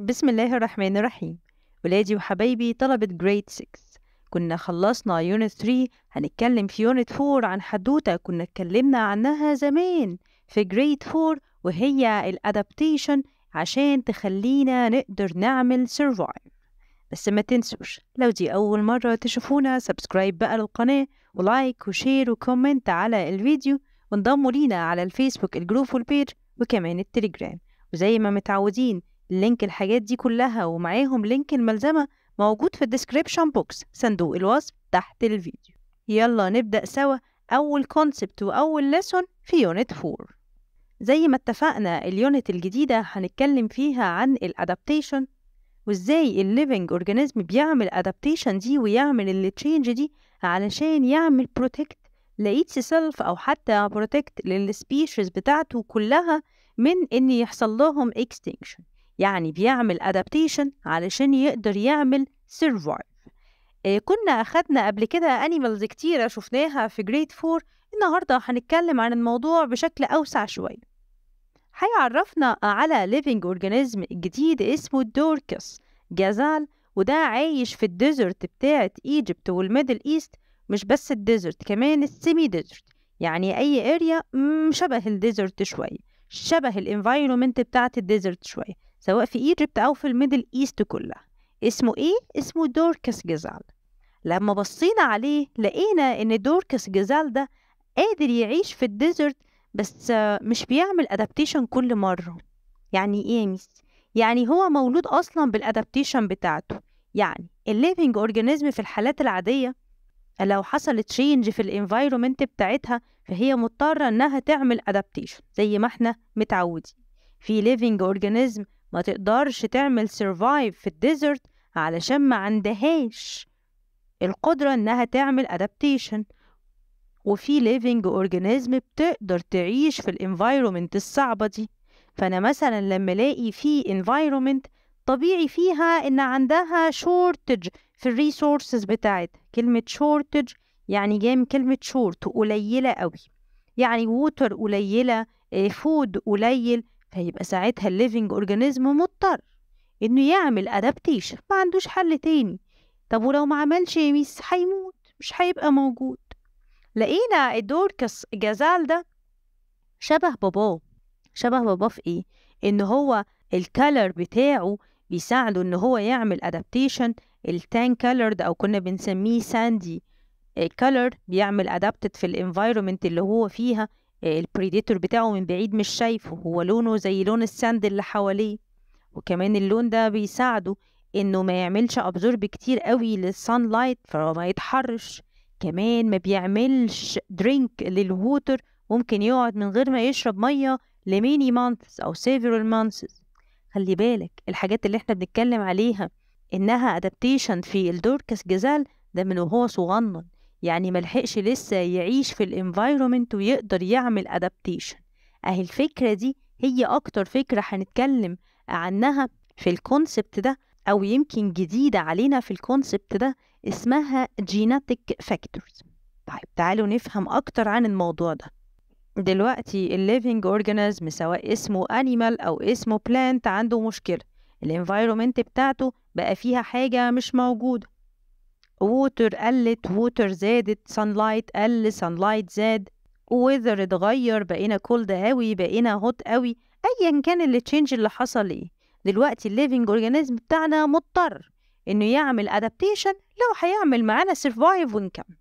بسم الله الرحمن الرحيم ولادي وحبايبي طلبة جريد 6 كنا خلصنا يونت 3 هنتكلم في يونت 4 عن حدوتة كنا اتكلمنا عنها زمان في جريد 4 وهي الادابتيشن عشان تخلينا نقدر نعمل سرفايف بس ما تنسوش لو دي أول مرة تشوفونا سبسكرايب بقى للقناة ولايك وشير وكومنت على الفيديو وانضموا لينا على الفيسبوك الجروب والبيج وكمان التليجرام وزي ما متعودين لينك الحاجات دي كلها ومعاهم لينك الملزمة موجود في الديسكريبشن بوكس صندوق الوصف تحت الفيديو يلا نبدأ سوا أول كونسبت وأول لسون في يونت 4 زي ما اتفقنا اليونت الجديدة هنتكلم فيها عن الادابتيشن وازاي الليفنج اورجانيزم بيعمل ادابتيشن دي ويعمل التشينج دي علشان يعمل بروتكت لإيتس سيلف أو حتى بروتكت للسبيشيز بتاعته كلها من إن يحصل لهم extinction يعني بيعمل adaptation علشان يقدر يعمل survive إيه كنا أخدنا قبل كده animals كتيرة شفناها في grade 4 النهاردة هنتكلم عن الموضوع بشكل أوسع شوية هيعرفنا على living organism جديد اسمه الدوركس جزال وده عايش في الديزرت بتاعة ايجيبت والميدل ايست مش بس الديزرت كمان السيمي ديزرت يعني اي اريا شبه الديزرت شوية شبه الانفايرومنت بتاعة الديزرت شوية سواء في ايجيبت او في الميدل ايست كلها اسمه ايه اسمه دوركاس جزال لما بصينا عليه لقينا ان دوركاس جزال ده قادر يعيش في الديزرت بس مش بيعمل ادابتيشن كل مره يعني ايه ميس يعني هو مولود اصلا بالادابتيشن بتاعته يعني الليفنج اورجانيزم في الحالات العاديه لو حصل تشينج في الانفايرومنت بتاعتها فهي مضطره انها تعمل ادابتيشن زي ما احنا متعودين في ليفنج اورجانيزم ما تقدرش تعمل سيرفايف في الديزرت علشان ما عندهاش القدرة إنها تعمل أدابتيشن وفي ليفينج أورجانيزم بتقدر تعيش في الانفايرومنت الصعبة دي فأنا مثلا لما ألاقي في انفايرومنت طبيعي فيها إن عندها شورتج في الريسورسز بتاعتها كلمة شورتج يعني جاي من كلمة شورت قليلة قوي يعني ووتر قليلة فود آه، قليل فيبقى ساعتها الليفينج اورجانيزم مضطر انه يعمل ادابتيشن ما عندوش حل تاني طب ولو ما عملش يميس هيموت مش هيبقى موجود لقينا الدوركس جازال ده شبه باباه شبه باباه في ايه ان هو الكالر بتاعه بيساعده ان هو يعمل ادابتيشن التان كالرد او كنا بنسميه ساندي كالر بيعمل ادابتد في الانفايرومنت اللي هو فيها آه، البريديتور بتاعه من بعيد مش شايفه هو لونه زي لون السند اللي حواليه وكمان اللون ده بيساعده انه ما يعملش ابزورب كتير قوي للسان لايت فما يتحرش كمان ما بيعملش درينك للووتر ممكن يقعد من غير ما يشرب ميه لميني مانثس او سيفرال مانثس خلي بالك الحاجات اللي احنا بنتكلم عليها انها ادابتيشن في الدوركس جزال ده من وهو صغنن يعني ملحقش لسه يعيش في الانفايرومنت ويقدر يعمل ادابتيشن اهي الفكرة دي هي اكتر فكرة هنتكلم عنها في الكونسبت ده او يمكن جديدة علينا في الكونسبت ده اسمها genetic factors طيب تعالوا نفهم اكتر عن الموضوع ده دلوقتي الليفينج اورجانيزم سواء اسمه انيمال او اسمه بلانت عنده مشكله الانفايرومنت بتاعته بقى فيها حاجه مش موجوده ووتر قلت ووتر زادت سان لايت قل سان لايت زاد وذر اتغير بقينا كولد قوي بقينا هوت قوي ايا كان اللي تشينج اللي حصل ايه دلوقتي الليفنج اورجانيزم بتاعنا مضطر انه يعمل ادابتيشن لو هيعمل معانا سرفايف ونكمل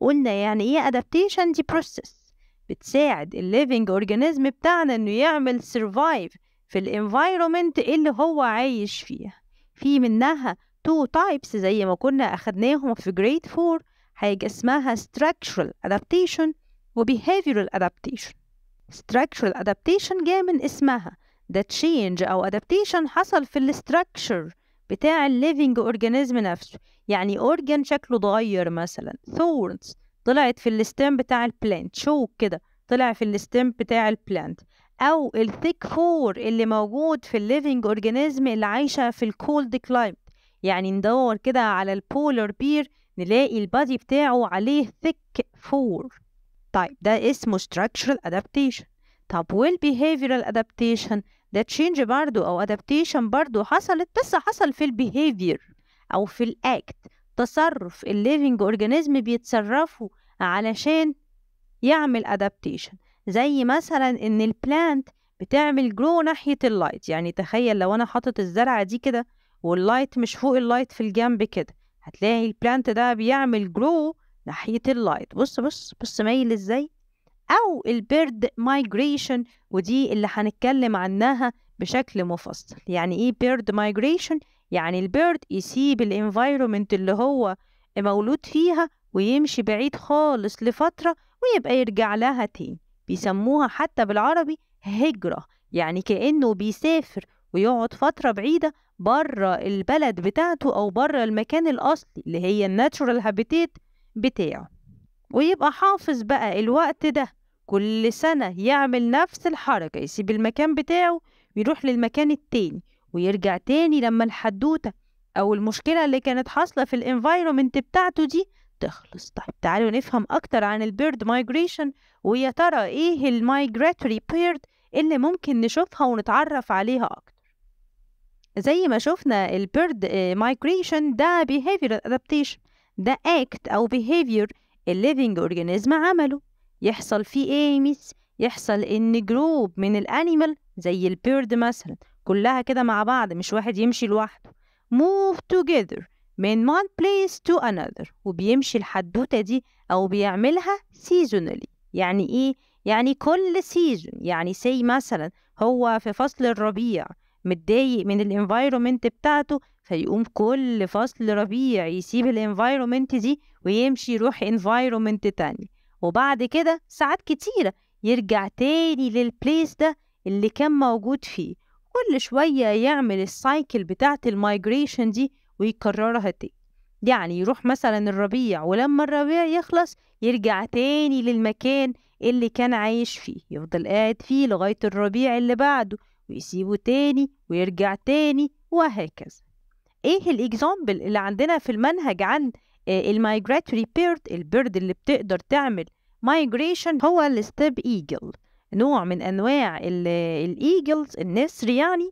قلنا يعني ايه ادابتيشن دي بروسيس بتساعد الليفنج اورجانيزم بتاعنا انه يعمل سرفايف في الانفايرومنت اللي هو عايش فيها في منها two types زي ما كنا أخدناهم في grade 4 حاجة اسمها structural adaptation و behavioral adaptation structural adaptation جاء من اسمها ده change أو adaptation حصل في structure بتاع living organism نفسه يعني organ شكله اتغير مثلا thorns طلعت في الستم بتاع البلانت شوك كده طلع في الستم بتاع البلانت او الثيك فور اللي موجود في الليفينج اورجانيزم اللي عايشه في الكولد كلايم يعني ندور كده على البولر بير نلاقي البادي بتاعه عليه thick فور طيب ده اسمه structural adaptation طب والbehavioral adaptation ده تشينج برضو أو adaptation برضو حصلت بس حصل في البيهيفير أو في الأكت تصرف الليفينج أورجانيزم بيتصرفوا علشان يعمل adaptation زي مثلا إن البلانت بتعمل جرو ناحية اللايت يعني تخيل لو أنا حاطط الزرعة دي كده واللايت مش فوق اللايت في الجنب كده هتلاقي البلانت ده بيعمل جرو ناحية اللايت بص بص بص مايل ازاي او البيرد مايجريشن ودي اللي هنتكلم عنها بشكل مفصل يعني ايه بيرد مايجريشن يعني البيرد يسيب الانفايرومنت اللي هو مولود فيها ويمشي بعيد خالص لفترة ويبقى يرجع لها تاني بيسموها حتى بالعربي هجرة يعني كأنه بيسافر ويقعد فترة بعيدة بره البلد بتاعته أو بره المكان الأصلي اللي هي الناتشورال هابيتيت بتاعه ويبقى حافظ بقى الوقت ده كل سنة يعمل نفس الحركة يسيب المكان بتاعه ويروح للمكان التاني ويرجع تاني لما الحدوتة أو المشكلة اللي كانت حاصلة في الانفايرومنت بتاعته دي تخلص طيب تعالوا نفهم أكتر عن البيرد مايجريشن ويا ترى إيه المايجريتوري بيرد اللي ممكن نشوفها ونتعرف عليها أكتر زي ما شفنا البيرد مايجريشن آه، ده behavior adaptation ده act أو behavior الليفينج أورجانيزم عمله يحصل فيه ايه يحصل ان جروب من الانيمال زي البيرد مثلا كلها كده مع بعض مش واحد يمشي لوحده move together من one place to another وبيمشي الحدوتة دي أو بيعملها seasonally يعني إيه؟ يعني كل سيزون يعني سي مثلا هو في فصل الربيع متضايق من الانفايرومنت بتاعته فيقوم كل فصل ربيع يسيب الانفايرومنت دي ويمشي يروح انفايرومنت تاني وبعد كده ساعات كتيرة يرجع تاني للبليس ده اللي كان موجود فيه كل شوية يعمل السايكل بتاعة المايجريشن دي ويكررها تاني يعني يروح مثلا الربيع ولما الربيع يخلص يرجع تاني للمكان اللي كان عايش فيه يفضل قاعد فيه لغاية الربيع اللي بعده ويسيبه تاني ويرجع تاني وهكذا ايه الاكزامبل اللي عندنا في المنهج عن آه، الميجراتوري بيرد البيرد اللي بتقدر تعمل مايجريشن هو الستيب ايجل نوع من انواع الايجلز النسر يعني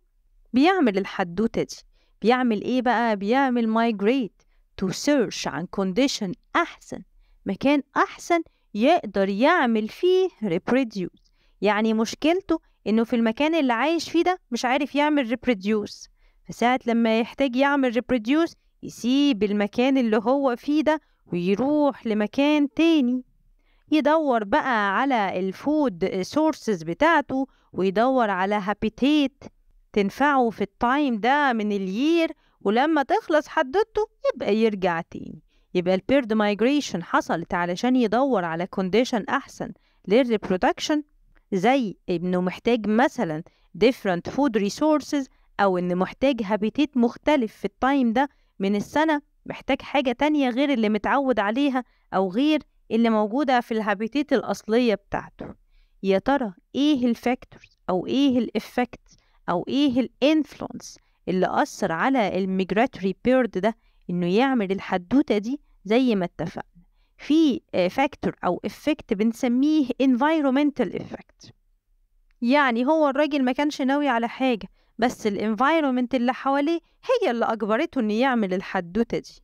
بيعمل الحدوته دي بيعمل ايه بقى بيعمل مايجريت تو سيرش عن كونديشن احسن مكان احسن يقدر يعمل فيه ريبروديوس يعني مشكلته إنه في المكان اللي عايش فيه ده مش عارف يعمل ريبروديوس فساعة لما يحتاج يعمل ريبروديوس يسيب المكان اللي هو فيه ده ويروح لمكان تاني يدور بقى على الفود سورسز بتاعته ويدور على هابيتيت تنفعه في التايم ده من اليير ولما تخلص حددته يبقى يرجع تاني يبقى البيرد مايجريشن حصلت علشان يدور على كونديشن أحسن للريبرودكشن زي إنه محتاج مثلا different food resources أو إن محتاج habitat مختلف في التايم ده من السنة محتاج حاجة تانية غير اللي متعود عليها أو غير اللي موجودة في الهابيتيت الأصلية بتاعته يا ترى إيه الفاكتورز أو إيه الإفكت أو إيه الإنفلونس اللي أثر على الميجراتوري بيرد ده إنه يعمل الحدوتة دي زي ما اتفقنا في فاكتور آه، أو إفكت بنسميه environmental effect يعني هو الراجل ما كانش ناوي على حاجة بس الانفايرومنت اللي حواليه هي اللي أجبرته إنه يعمل الحدوتة دي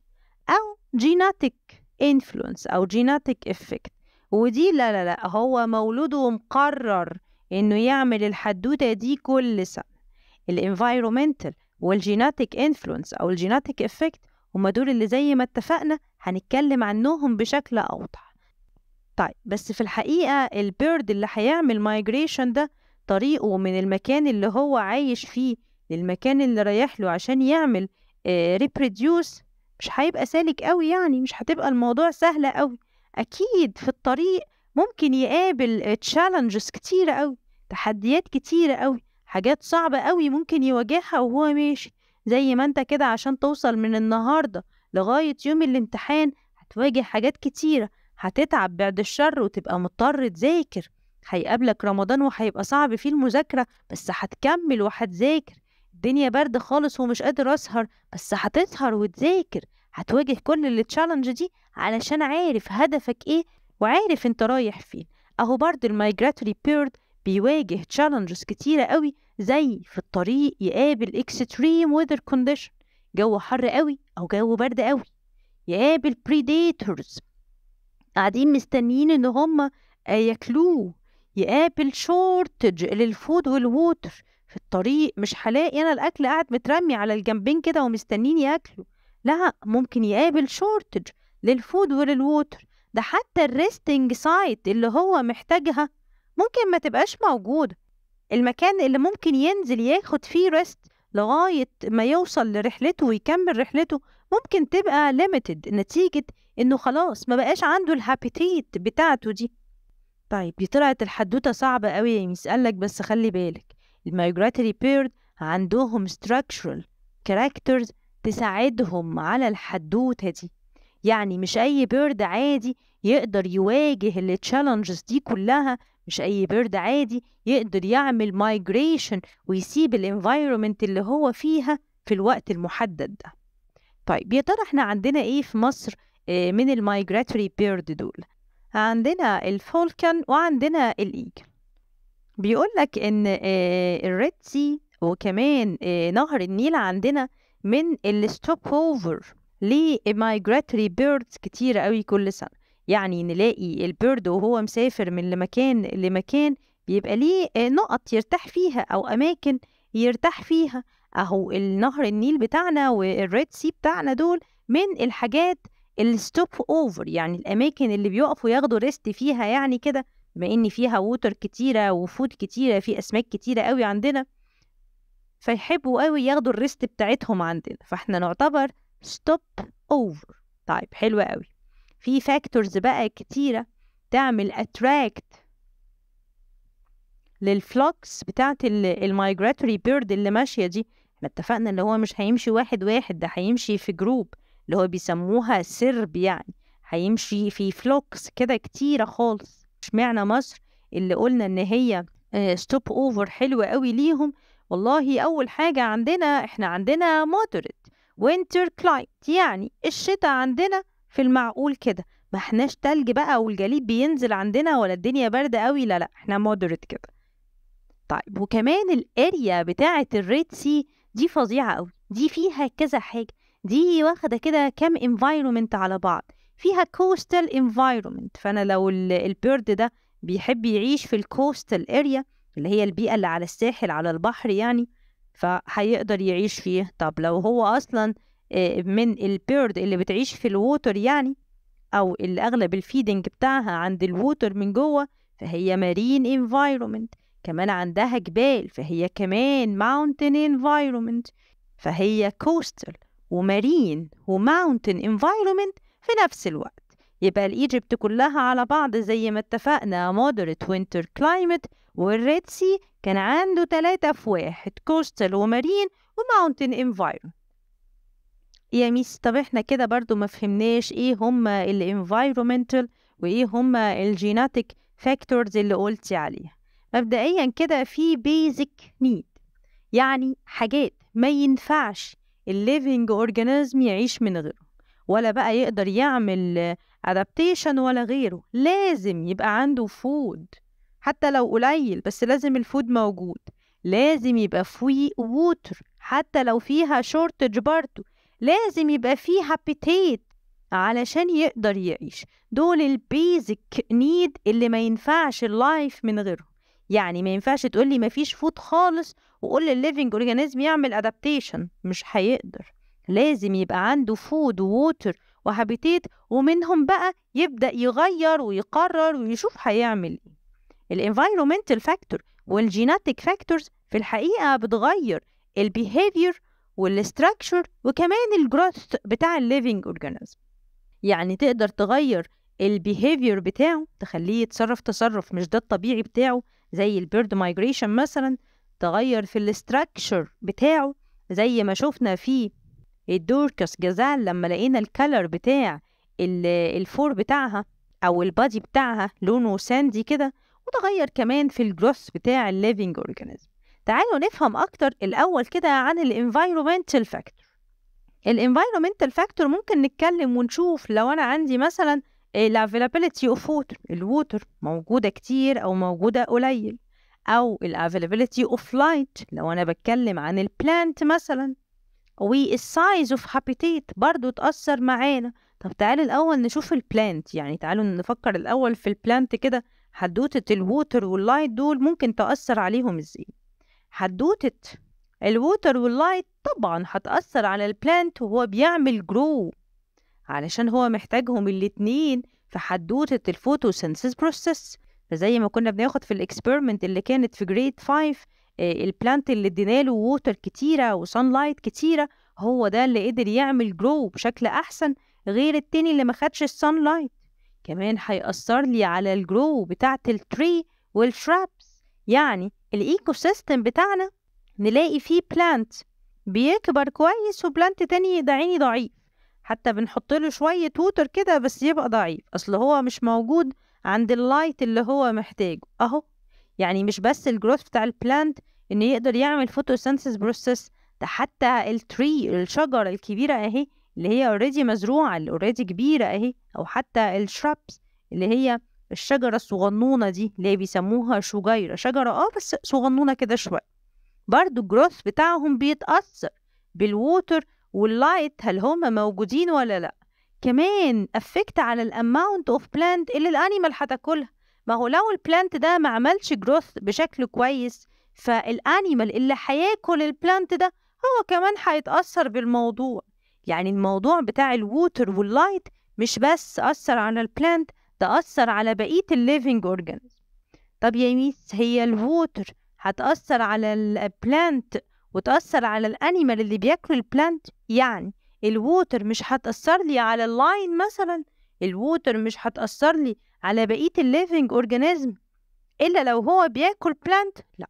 أو جيناتيك انفلونس أو جيناتيك افكت ودي لا لا لا هو مولود ومقرر إنه يعمل الحدوتة دي كل سنة الانفايرومنتال والجيناتيك انفلونس أو الجيناتيك افكت هما دول اللي زي ما اتفقنا هنتكلم عنهم بشكل أوضح طيب بس في الحقيقة البيرد اللي هيعمل مايجريشن ده طريقه من المكان اللي هو عايش فيه للمكان اللي رايح له عشان يعمل ريبروديوس آه، مش هيبقى سالك قوي يعني مش هتبقى الموضوع سهلة قوي أكيد في الطريق ممكن يقابل تشالنجز كتيرة قوي تحديات كتيرة قوي حاجات صعبة قوي ممكن يواجهها وهو ماشي زي ما انت كده عشان توصل من النهاردة لغاية يوم الامتحان هتواجه حاجات كتيرة هتتعب بعد الشر وتبقى مضطر تذاكر هيقابلك رمضان وهيبقى صعب فيه المذاكرة بس هتكمل وهتذاكر الدنيا برد خالص ومش قادر أسهر بس هتسهر وتذاكر هتواجه كل التشالنج دي علشان عارف هدفك ايه وعارف انت رايح فين اهو برضه المايجراتوري بيرد بيواجه تشالنجز كتيرة قوي زي في الطريق يقابل اكستريم ويذر كونديشن جو حر قوي او جو برد قوي يقابل بريديتورز قاعدين مستنيين ان هم ياكلوه يقابل شورتج للفود والووتر في الطريق مش هلاقي انا الاكل قاعد مترمي على الجنبين كده ومستنيني ياكلوا لا ممكن يقابل شورتج للفود وللووتر ده حتى الريستنج سايت اللي هو محتاجها ممكن ما تبقاش موجودة المكان اللي ممكن ينزل ياخد فيه ريست لغاية ما يوصل لرحلته ويكمل رحلته ممكن تبقى limited نتيجة إنه خلاص ما بقاش عنده الهابيتيت بتاعته دي طيب دي طلعت الحدوتة صعبة قوي يا ميس بس خلي بالك المايجراتوري بيرد عندهم structural characters تساعدهم على الحدوتة دي يعني مش أي بيرد عادي يقدر يواجه التشالنجز دي كلها مش أي بيرد عادي يقدر يعمل مايجريشن ويسيب الانفايرومنت اللي هو فيها في الوقت المحدد ده طيب يا ترى احنا عندنا ايه في مصر آه، من المايجراتوري بيرد دول عندنا الفولكان وعندنا الايجل بيقول لك ان آه، الريد سي وكمان آه، نهر النيل عندنا من الستوب اوفر لمايجراتوري بيردز كتيرة قوي كل سنة يعني نلاقي البرد وهو مسافر من لمكان لمكان بيبقى ليه نقط يرتاح فيها أو أماكن يرتاح فيها أهو النهر النيل بتاعنا والريد سي بتاعنا دول من الحاجات الستوب اوفر يعني الأماكن اللي بيقفوا ياخدوا ريست فيها يعني كده بما إن فيها ووتر كتيرة وفود كتيرة في أسماك كتيرة قوي عندنا فيحبوا قوي ياخدوا الريست بتاعتهم عندنا فاحنا نعتبر ستوب اوفر طيب حلوه قوي في فاكتورز بقى كتيرة تعمل اتراكت للفلوكس بتاعت المايجراتوري بيرد اللي ماشية دي احنا اتفقنا اللي هو مش هيمشي واحد واحد ده هيمشي في جروب اللي هو بيسموها سرب يعني هيمشي في فلوكس كده كتيرة خالص اشمعنى مصر اللي قلنا ان هي ستوب آه، اوفر حلوة قوي ليهم والله اول حاجة عندنا احنا عندنا مودريت وينتر كلايت يعني الشتاء عندنا في المعقول كده ما احناش تلج بقى والجليد بينزل عندنا ولا الدنيا باردة قوي لا لا احنا مودريت كده طيب وكمان الاريا بتاعة الريد سي دي فظيعة قوي دي فيها كذا حاجة دي واخدة كده كام انفايرومنت على بعض فيها كوستال انفايرومنت فانا لو البيرد ده بيحب يعيش في الكوستال اريا اللي هي البيئة اللي على الساحل على البحر يعني فهيقدر يعيش فيه طب لو هو أصلا آه، من البيرد اللي بتعيش في الووتر يعني او اللي اغلب الفيدنج بتاعها عند الووتر من جوه فهي مارين انفايرومنت كمان عندها جبال فهي كمان ماونتن انفايرومنت فهي كوستال ومارين وماونتن انفايرومنت في نفس الوقت يبقى الإيجيبت كلها على بعض زي ما اتفقنا مودريت وينتر كلايمت والريد سي كان عنده تلاتة في واحد كوستل ومارين وماونتن انفايرون يا ميس طب احنا كده برضو ما فهمناش ايه هما ال environmental وايه هما ال genetic factors اللي قلتي عليها مبدئيا كده في basic need يعني حاجات ما ينفعش الليفينج اورجانيزم يعيش من غيره ولا بقى يقدر يعمل adaptation ولا غيره لازم يبقى عنده food حتى لو قليل بس لازم الفود موجود لازم يبقى فيه ووتر حتى لو فيها شورتج برضه لازم يبقى فيه هابيتيت علشان يقدر يعيش دول البيزك نيد اللي ما ينفعش اللايف من غيرهم يعني ما ينفعش تقولي ما فيش فود خالص وقول للليفنج اورجانيزم يعمل ادابتيشن مش هيقدر لازم يبقى عنده فود ووتر وهابيتيت ومنهم بقى يبدا يغير ويقرر ويشوف هيعمل ايه الانفايرومنتال فاكتور والجيناتيك فاكتورز في الحقيقه بتغير البيهيفير والستراكشر وكمان الجروث بتاع الليفينج اورجانيزم يعني تقدر تغير البيهيفير بتاعه تخليه يتصرف تصرف مش ده الطبيعي بتاعه زي البيرد مايجريشن مثلا تغير في الستراكشر بتاعه زي ما شفنا في الدوركس جزال لما لقينا الكالر بتاع الفور بتاعها او البادي بتاعها لونه ساندي كده وتغير كمان في الجروث بتاع الليفينج اورجانيزم تعالوا نفهم أكتر الأول كده عن الـ environmental factor الـ environmental factor ممكن نتكلم ونشوف لو أنا عندي مثلا الـ of water الـ الووتر موجودة كتير أو موجودة قليل أو الـ availability of light لو أنا بتكلم عن الـ plant مثلا size of habitat برضو تأثر معانا طب تعالوا الأول نشوف الـ plant يعني تعالوا نفكر الأول في الـ plant كده حدوتة الووتر واللايت دول ممكن تأثر عليهم ازاي حدوتة الووتر واللايت طبعا هتأثر على البلانت وهو بيعمل جرو علشان هو محتاجهم الاتنين في حدوتة الفوتوسينثيس بروسيس فزي ما كنا بناخد في الاكسبيرمنت اللي كانت في جريد 5 البلانت اللي ادينا له ووتر كتيرة وسان لايت كتيرة هو ده اللي قدر يعمل جرو بشكل أحسن غير التاني اللي ما خدش السان لايت كمان هيأثر لي على الجرو بتاعة التري والشرابس يعني الايكو سيستم بتاعنا نلاقي فيه بلانت بيكبر كويس وبلانت تاني دعيني ضعيف حتى بنحط له شوية ووتر كده بس يبقى ضعيف أصل هو مش موجود عند اللايت اللي هو محتاجه أهو يعني مش بس الجروث بتاع البلانت إنه يقدر يعمل فوتوسينثيس بروسيس ده حتى التري الشجرة الكبيرة أهي اللي هي اوريدي مزروعة اللي اوريدي كبيرة أهي أو حتى الشربس اللي هي الشجرة الصغنونة دي اللي بيسموها شجيرة شجرة اه بس صغنونة كده شوية برضو الجروث بتاعهم بيتأثر بالووتر واللايت هل هما موجودين ولا لأ كمان افكت على الاماونت اوف بلانت اللي الانيمال هتاكلها ما هو لو البلانت ده ما عملش جروث بشكل كويس فالانيمال اللي هياكل البلانت ده هو كمان هيتأثر بالموضوع يعني الموضوع بتاع الووتر واللايت مش بس أثر على البلانت تأثر على بقية الليفينج أورجانز طب يا ميس هي الووتر هتأثر على البلانت وتأثر على الأنيمال اللي الـ البلانت يعني الووتر مش هتأثر لي على اللاين مثلا الووتر مش هتأثر لي على بقية الليفينج أورجانيزم إلا لو هو بياكل بلانت لأ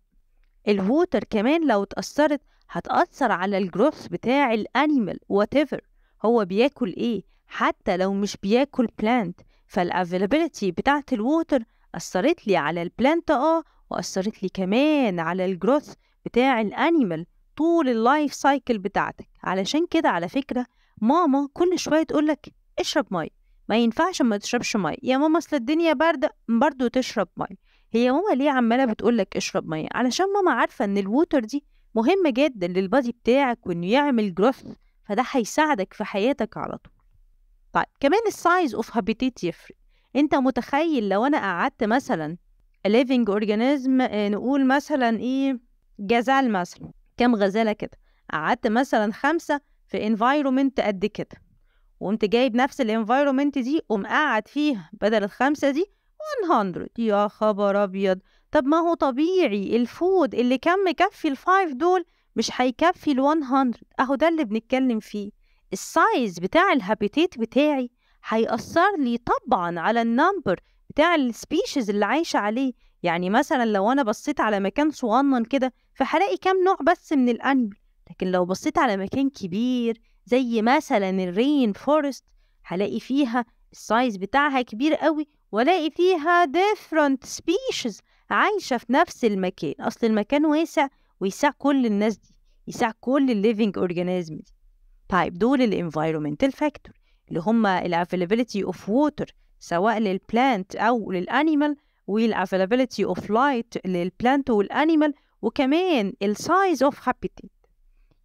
الووتر كمان لو اتأثرت هتأثر على الجروث بتاع الأنيمال whatever هو بياكل إيه حتى لو مش بياكل بلانت فالافيلابيلتي بتاعة الووتر أثرت لي على البلانت اه وأثرت لي كمان على الجروث بتاع الأنيمال طول اللايف سايكل بتاعتك علشان كده على فكرة ماما كل شوية تقولك اشرب مية ما ينفعش ما تشربش مية يا ماما أصل الدنيا باردة برضه تشرب مية هي ماما ليه عمالة بتقولك اشرب مية علشان ماما عارفة إن الووتر دي مهمة جدا للبادي بتاعك وإنه يعمل جروث فده هيساعدك في حياتك على طول طيب كمان السايز اوف هابيتيت يفرق انت متخيل لو انا قعدت مثلا living organism آه، نقول مثلا ايه جزال مثلا كام غزالة كده قعدت مثلا خمسة في environment قد كده وقمت جايب نفس الانفايرومنت دي ومقعد فيها بدل الخمسة دي 100 يا خبر أبيض طب ما هو طبيعي الفود اللي كان مكفي الفايف دول مش هيكفي ال 100 أهو ده اللي بنتكلم فيه السايز بتاع الهابيتيت بتاعي هيأثر لي طبعا على النمبر بتاع السبيشيز اللي عايشة عليه يعني مثلا لو أنا بصيت على مكان صغنن كده فهلاقي كام نوع بس من الأنمي لكن لو بصيت على مكان كبير زي مثلا الرين فورست هلاقي فيها السايز بتاعها كبير قوي والاقي فيها different species عايشة في نفس المكان أصل المكان واسع ويسع كل الناس دي يسع كل الليفينج اورجانيزم دي طيب دول الانفايرومنتال فاكتور اللي هم الافيلابيلتي اوف ووتر سواء للبلانت او للانيمال والافيلابيلتي اوف لايت للبلانت والانيمال وكمان السايز اوف هابيتيت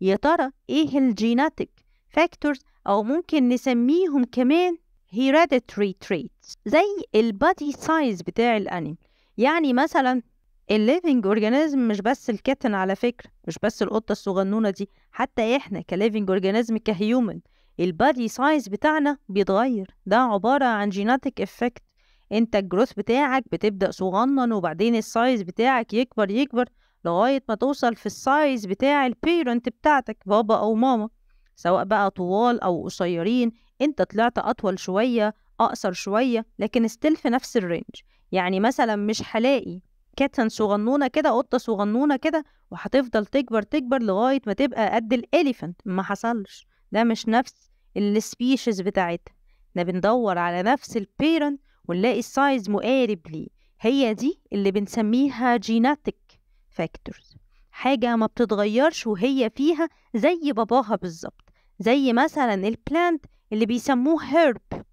يا ترى ايه الجيناتيك فاكتورز او ممكن نسميهم كمان hereditary traits زي البادي سايز بتاع الانيمال يعني مثلا الليفنج اورجانيزم مش بس الكتن على فكرة مش بس القطة الصغنونة دي حتى احنا كليفنج اورجانيزم كهيومن البادي سايز بتاعنا بيتغير ده عبارة عن جيناتيك افكت انت الجروث بتاعك بتبدأ صغنن وبعدين السايز بتاعك يكبر يكبر لغاية ما توصل في السايز بتاع البيرنت بتاعتك بابا أو ماما سواء بقى طوال أو قصيرين انت طلعت أطول شوية أقصر شوية لكن استيل في نفس الرينج يعني مثلا مش هلاقي كاتن صغنونه كده قطه صغنونه كده وهتفضل تكبر تكبر لغايه ما تبقى قد الاليفنت ما حصلش ده مش نفس السبيشيز بتاعتها ده بندور على نفس البيرنت ونلاقي السايز مقارب ليه هي دي اللي بنسميها جيناتيك فاكتورز حاجه ما بتتغيرش وهي فيها زي باباها بالظبط زي مثلا البلانت اللي بيسموه هيرب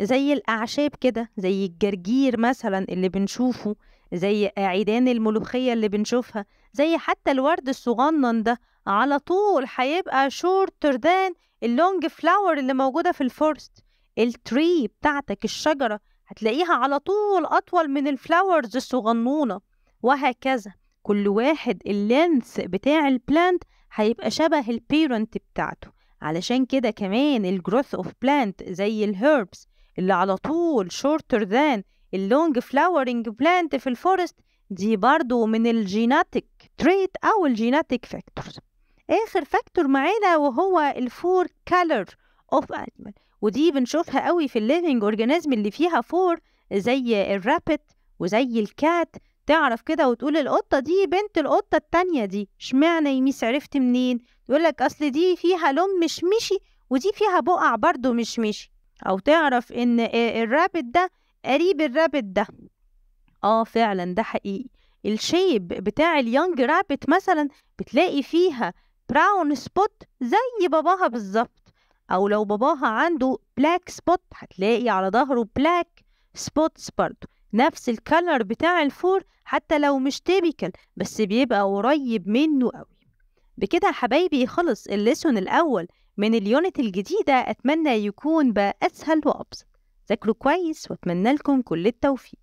زي الاعشاب كده زي الجرجير مثلا اللي بنشوفه زي عيدان الملوخية اللي بنشوفها زي حتى الورد الصغنن ده على طول هيبقى شورتر ذان اللونج فلاور اللي موجودة في الفورست التري بتاعتك الشجرة هتلاقيها على طول أطول من الفلاورز الصغنونة وهكذا كل واحد اللينث بتاع البلانت هيبقى شبه البيرنت بتاعته علشان كده كمان الجروث اوف بلانت زي الهيربس اللي على طول شورتر ذان اللونج فلاورينج بلانت في الفورست دي برضو من الجيناتيك تريت أو الجيناتيك فاكتورز آخر فاكتور معانا وهو الفور كالر اوف انيمال ودي بنشوفها قوي في الليفنج اورجانيزم اللي فيها فور زي الرابت وزي الكات تعرف كده وتقول القطه دي بنت القطه التانية دي اشمعنى يميس عرفت منين يقول لك اصل دي فيها لون مشمشي ودي فيها بقع برضو مشمشي او تعرف ان الرابت ده قريب الرابت ده اه فعلا ده حقيقي الشيب بتاع اليونج رابت مثلا بتلاقي فيها براون سبوت زي باباها بالظبط او لو باباها عنده بلاك سبوت هتلاقي على ظهره بلاك سبوتس برضه نفس الكلر بتاع الفور حتى لو مش تيبيكال بس بيبقى قريب منه قوي بكده حبايبي خلص الليسون الاول من اليونت الجديدة أتمنى يكون بقى أسهل وأبسط تذاكروا كويس واتمنى لكم كل التوفيق